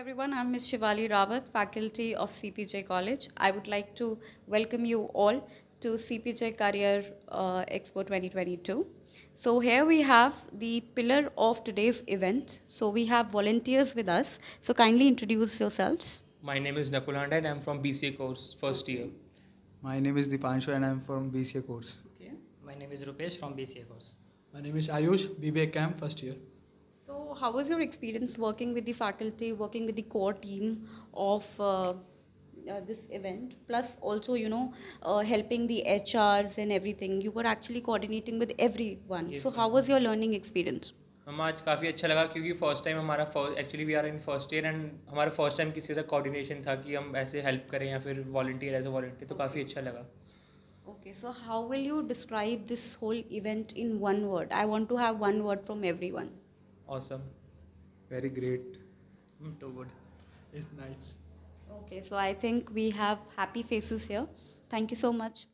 everyone. I'm Ms. Shivali Rawat, faculty of CPJ College. I would like to welcome you all to CPJ Career uh, Expo 2022. So here we have the pillar of today's event. So we have volunteers with us. So kindly introduce yourselves. My name is Nakul and I'm from BCA course, first year. My name is Dipanshu and I'm from BCA course. Okay. My name is Rupesh from BCA course. My name is Ayush, BBA camp, first year how was your experience working with the faculty, working with the core team of uh, uh, this event? Plus, also, you know, uh, helping the HRs and everything. You were actually coordinating with everyone. Yes, so, how was your learning experience? हमें आज काफ़ी अच्छा लगा क्योंकि first time हमारा actually we are in first year and हमारा first time किसी का कोऑर्डिनेशन था कि हम ऐसे हेल्प करें या फिर वॉल्टियर एज अ वॉल्टियर तो काफ़ी अच्छा लगा Okay, so how will you describe this whole event in one word? I want to have one word from everyone awesome, very great. too good. It's nice. Okay, so I think we have happy faces here. Thank you so much.